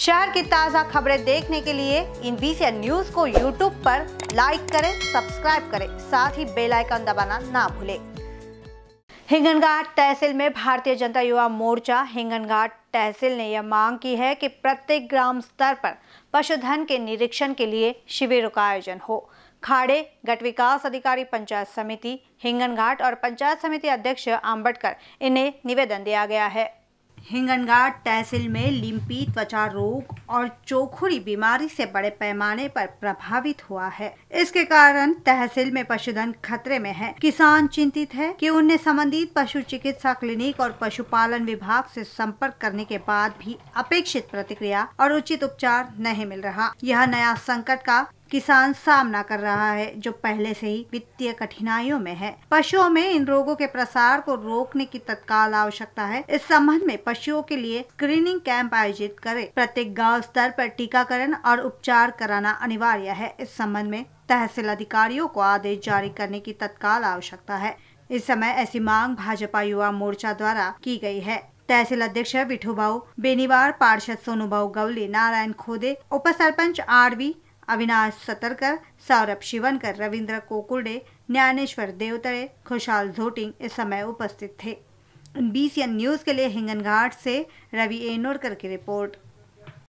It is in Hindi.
शहर की ताज़ा खबरें देखने के लिए इन बीसी न्यूज को यूट्यूब पर लाइक करें सब्सक्राइब करें साथ ही बेल आइकन दबाना ना भूलें हिंगनघाट तहसील में भारतीय जनता युवा मोर्चा हिंगनघाट तहसील ने यह मांग की है कि प्रत्येक ग्राम स्तर पर पशुधन के निरीक्षण के लिए शिविरों का आयोजन हो खाड़े गट विकास अधिकारी पंचायत समिति हिंगनघाट और पंचायत समिति अध्यक्ष आम्बटकर इन्हें निवेदन दिया गया है हिंगनघाट तहसील में लिम्पी त्वचा रोग और चोखुरी बीमारी से बड़े पैमाने पर प्रभावित हुआ है इसके कारण तहसील में पशुधन खतरे में है किसान चिंतित है कि उन्हें संबंधित पशु चिकित्सा क्लिनिक और पशुपालन विभाग से संपर्क करने के बाद भी अपेक्षित प्रतिक्रिया और उचित उपचार नहीं मिल रहा यह नया संकट का किसान सामना कर रहा है जो पहले से ही वित्तीय कठिनाइयों में है पशुओं में इन रोगों के प्रसार को रोकने की तत्काल आवश्यकता है इस संबंध में पशुओं के लिए स्क्रीनिंग कैंप आयोजित करे प्रत्येक गाँव स्तर पर टीकाकरण और उपचार कराना अनिवार्य है इस संबंध में तहसील अधिकारियों को आदेश जारी करने की तत्काल आवश्यकता है इस समय ऐसी मांग भाजपा युवा मोर्चा द्वारा की गई है तहसील अध्यक्ष विठू भाऊ बेनीवार पार्षद सोनू भाऊ गवली नारायण खोदे उप सरपंच आर वी अविनाश सतरकर सौरभ शिवनकर रविंद्र कोकुर्डे ज्ञानेश्वर देवतरे खुशाल झोटिंग इस समय उपस्थित थे एन न्यूज़ के लिए हिंगनघाट से रवि एनोरकर की रिपोर्ट